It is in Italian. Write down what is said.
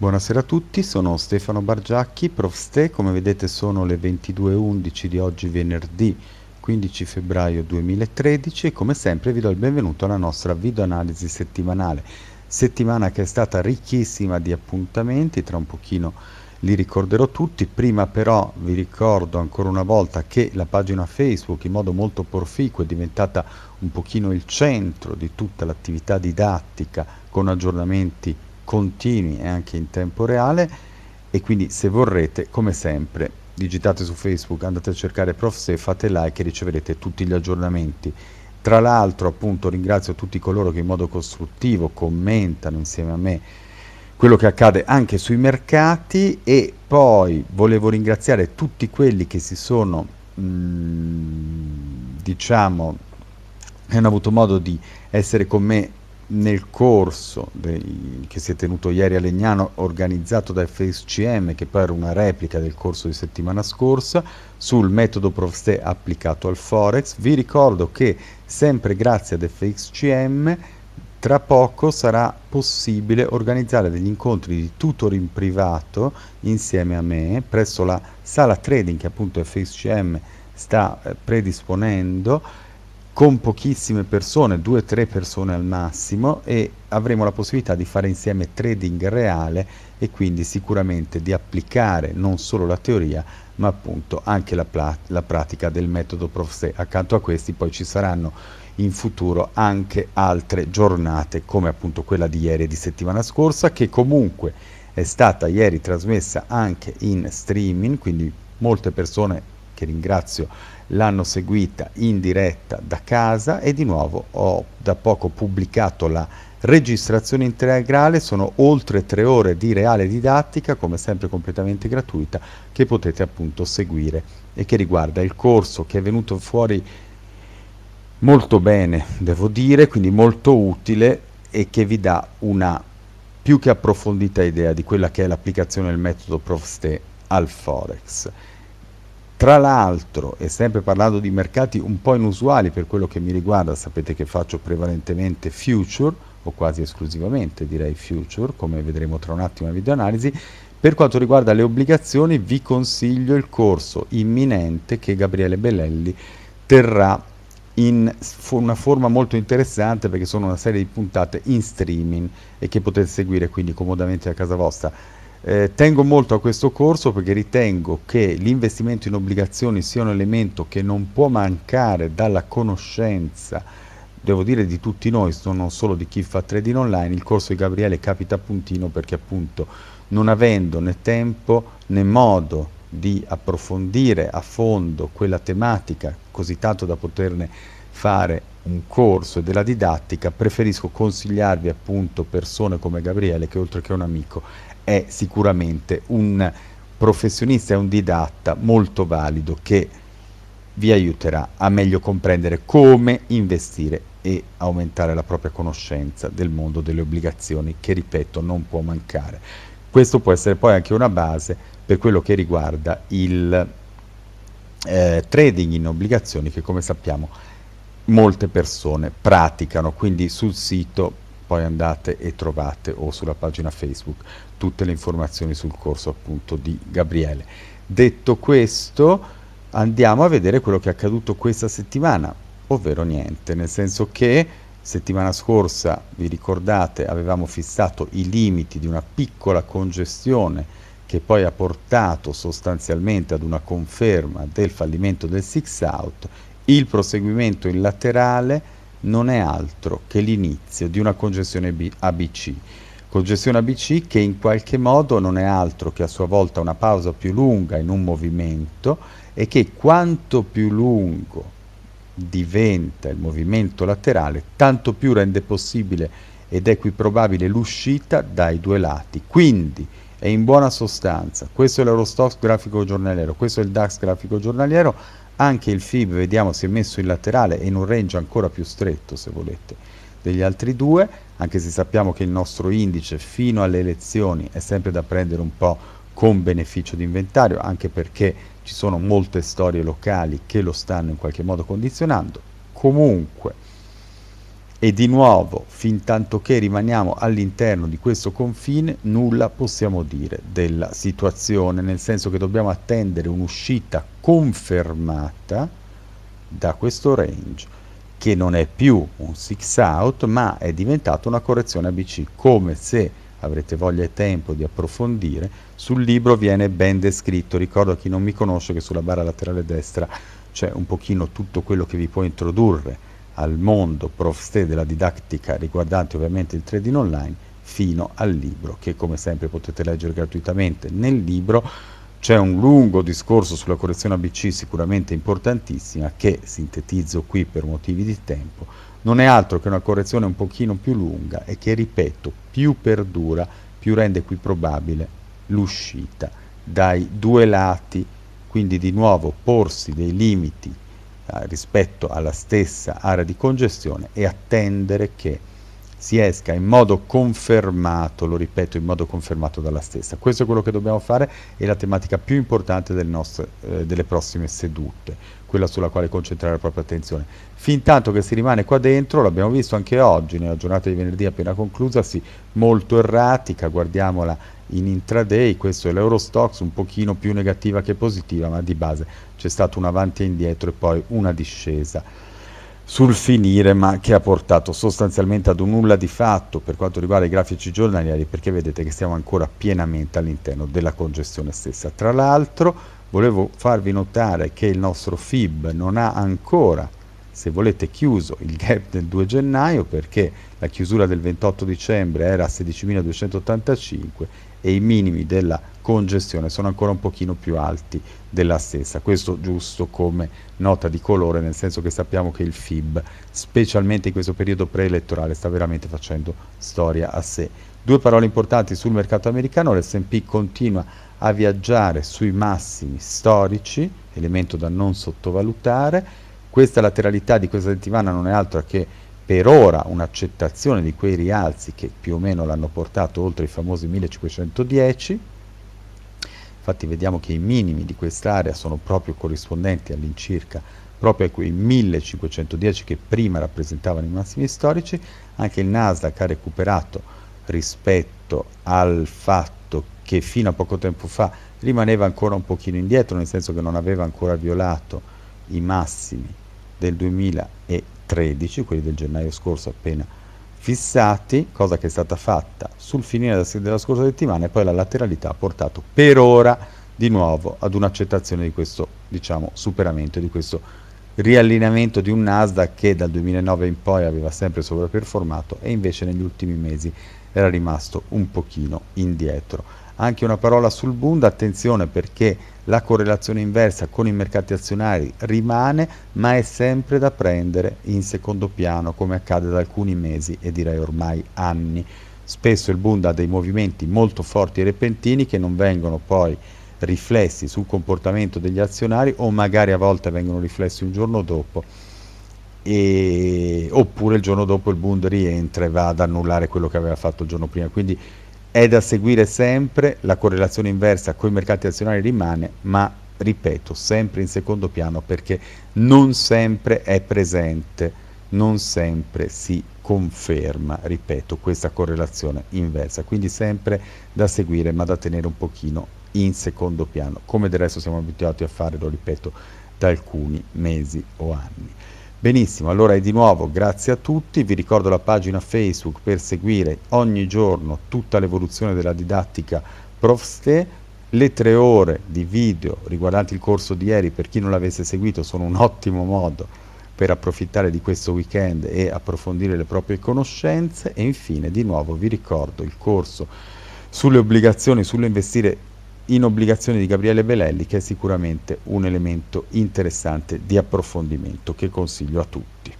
Buonasera a tutti, sono Stefano Bargiacchi, Prof. Ste, come vedete sono le 22.11 di oggi venerdì 15 febbraio 2013 e come sempre vi do il benvenuto alla nostra videoanalisi settimanale, settimana che è stata ricchissima di appuntamenti, tra un pochino li ricorderò tutti, prima però vi ricordo ancora una volta che la pagina Facebook in modo molto porficuo è diventata un pochino il centro di tutta l'attività didattica con aggiornamenti continui e anche in tempo reale e quindi se vorrete come sempre digitate su Facebook andate a cercare Prof Se fate like e riceverete tutti gli aggiornamenti tra l'altro appunto ringrazio tutti coloro che in modo costruttivo commentano insieme a me quello che accade anche sui mercati e poi volevo ringraziare tutti quelli che si sono mh, mm, diciamo hanno avuto modo di essere con me nel corso dei, che si è tenuto ieri a Legnano, organizzato da FSCM, che poi era una replica del corso di settimana scorsa, sul metodo Prosté applicato al Forex. Vi ricordo che sempre grazie ad FSCM tra poco sarà possibile organizzare degli incontri di tutoring privato insieme a me presso la sala trading che appunto FSCM sta eh, predisponendo con pochissime persone, due o tre persone al massimo e avremo la possibilità di fare insieme trading reale e quindi sicuramente di applicare non solo la teoria ma appunto anche la, la pratica del metodo Profse. Accanto a questi poi ci saranno in futuro anche altre giornate come appunto quella di ieri e di settimana scorsa che comunque è stata ieri trasmessa anche in streaming, quindi molte persone che ringrazio, l'hanno seguita in diretta da casa e di nuovo ho da poco pubblicato la registrazione integrale, sono oltre tre ore di reale didattica, come sempre completamente gratuita, che potete appunto seguire e che riguarda il corso che è venuto fuori molto bene, devo dire, quindi molto utile e che vi dà una più che approfondita idea di quella che è l'applicazione del metodo Profste al Forex. Tra l'altro, e sempre parlando di mercati un po' inusuali per quello che mi riguarda, sapete che faccio prevalentemente future, o quasi esclusivamente direi future, come vedremo tra un attimo in videoanalisi, per quanto riguarda le obbligazioni vi consiglio il corso imminente che Gabriele Bellelli terrà in una forma molto interessante perché sono una serie di puntate in streaming e che potete seguire quindi comodamente a casa vostra. Eh, tengo molto a questo corso perché ritengo che l'investimento in obbligazioni sia un elemento che non può mancare dalla conoscenza, devo dire di tutti noi, non solo di chi fa trading online, il corso di Gabriele capita a puntino perché appunto non avendo né tempo né modo di approfondire a fondo quella tematica così tanto da poterne fare un corso e della didattica, preferisco consigliarvi appunto persone come Gabriele che oltre che un amico è sicuramente un professionista e un didatta molto valido che vi aiuterà a meglio comprendere come investire e aumentare la propria conoscenza del mondo delle obbligazioni che ripeto non può mancare. Questo può essere poi anche una base per quello che riguarda il eh, trading in obbligazioni che come sappiamo molte persone praticano, quindi sul sito poi andate e trovate o sulla pagina Facebook tutte le informazioni sul corso appunto di Gabriele. Detto questo, andiamo a vedere quello che è accaduto questa settimana, ovvero niente, nel senso che settimana scorsa, vi ricordate, avevamo fissato i limiti di una piccola congestione che poi ha portato sostanzialmente ad una conferma del fallimento del six out il proseguimento in laterale non è altro che l'inizio di una congestione ABC. Congestione ABC che in qualche modo non è altro che a sua volta una pausa più lunga in un movimento e che quanto più lungo diventa il movimento laterale, tanto più rende possibile ed equiprobabile l'uscita dai due lati. Quindi è in buona sostanza, questo è l'Eurostop grafico giornaliero, questo è il DAX grafico giornaliero, anche il FIB vediamo si è messo in laterale in un range ancora più stretto se volete degli altri due anche se sappiamo che il nostro indice fino alle elezioni è sempre da prendere un po' con beneficio di inventario anche perché ci sono molte storie locali che lo stanno in qualche modo condizionando comunque e di nuovo fin tanto che rimaniamo all'interno di questo confine nulla possiamo dire della situazione nel senso che dobbiamo attendere un'uscita confermata da questo range che non è più un six out ma è diventata una correzione ABC come se avrete voglia e tempo di approfondire sul libro viene ben descritto ricordo a chi non mi conosce che sulla barra laterale destra c'è un pochino tutto quello che vi può introdurre al mondo profstè della didattica riguardante ovviamente il trading online fino al libro che come sempre potete leggere gratuitamente nel libro c'è un lungo discorso sulla correzione ABC sicuramente importantissima che sintetizzo qui per motivi di tempo, non è altro che una correzione un pochino più lunga e che, ripeto, più perdura, più rende qui probabile l'uscita dai due lati, quindi di nuovo porsi dei limiti eh, rispetto alla stessa area di congestione e attendere che si esca in modo confermato, lo ripeto, in modo confermato dalla stessa. Questo è quello che dobbiamo fare e la tematica più importante del nostro, eh, delle prossime sedute, quella sulla quale concentrare la propria attenzione. Fintanto che si rimane qua dentro, l'abbiamo visto anche oggi, nella giornata di venerdì appena conclusasi, molto erratica, guardiamola in intraday, questo è l'Eurostox, un pochino più negativa che positiva, ma di base c'è stato un avanti e indietro e poi una discesa sul finire ma che ha portato sostanzialmente ad un nulla di fatto per quanto riguarda i grafici giornalieri perché vedete che siamo ancora pienamente all'interno della congestione stessa. Tra l'altro volevo farvi notare che il nostro FIB non ha ancora se volete chiuso il gap del 2 gennaio perché la chiusura del 28 dicembre era a 16.285 e i minimi della congestione sono ancora un pochino più alti della stessa. Questo giusto come nota di colore, nel senso che sappiamo che il FIB, specialmente in questo periodo preelettorale, sta veramente facendo storia a sé. Due parole importanti sul mercato americano, l'SP continua a viaggiare sui massimi storici, elemento da non sottovalutare, questa lateralità di questa settimana non è altro che per ora un'accettazione di quei rialzi che più o meno l'hanno portato oltre i famosi 1510, infatti vediamo che i minimi di quest'area sono proprio corrispondenti all'incirca proprio a quei 1510 che prima rappresentavano i massimi storici, anche il Nasdaq ha recuperato rispetto al fatto che fino a poco tempo fa rimaneva ancora un pochino indietro, nel senso che non aveva ancora violato i massimi del 2013, quelli del gennaio scorso appena fissati, cosa che è stata fatta sul finire della scorsa settimana e poi la lateralità ha portato per ora di nuovo ad un'accettazione di questo diciamo, superamento, di questo riallineamento di un Nasdaq che dal 2009 in poi aveva sempre sovraperformato e invece negli ultimi mesi era rimasto un pochino indietro. Anche una parola sul Bund, attenzione perché la correlazione inversa con i mercati azionari rimane, ma è sempre da prendere in secondo piano, come accade da alcuni mesi e direi ormai anni. Spesso il Bund ha dei movimenti molto forti e repentini che non vengono poi riflessi sul comportamento degli azionari o magari a volte vengono riflessi un giorno dopo e, oppure il giorno dopo il Bund rientra e va ad annullare quello che aveva fatto il giorno prima. Quindi è da seguire sempre, la correlazione inversa con i mercati azionari rimane, ma ripeto, sempre in secondo piano perché non sempre è presente, non sempre si conferma, ripeto, questa correlazione inversa. Quindi sempre da seguire, ma da tenere un pochino in secondo piano, come del resto siamo abituati a fare, lo ripeto, da alcuni mesi o anni. Benissimo, allora di nuovo grazie a tutti, vi ricordo la pagina Facebook per seguire ogni giorno tutta l'evoluzione della didattica ProfSte, le tre ore di video riguardanti il corso di ieri per chi non l'avesse seguito sono un ottimo modo per approfittare di questo weekend e approfondire le proprie conoscenze e infine di nuovo vi ricordo il corso sulle obbligazioni, sull'investire in obbligazione di Gabriele Belelli che è sicuramente un elemento interessante di approfondimento che consiglio a tutti.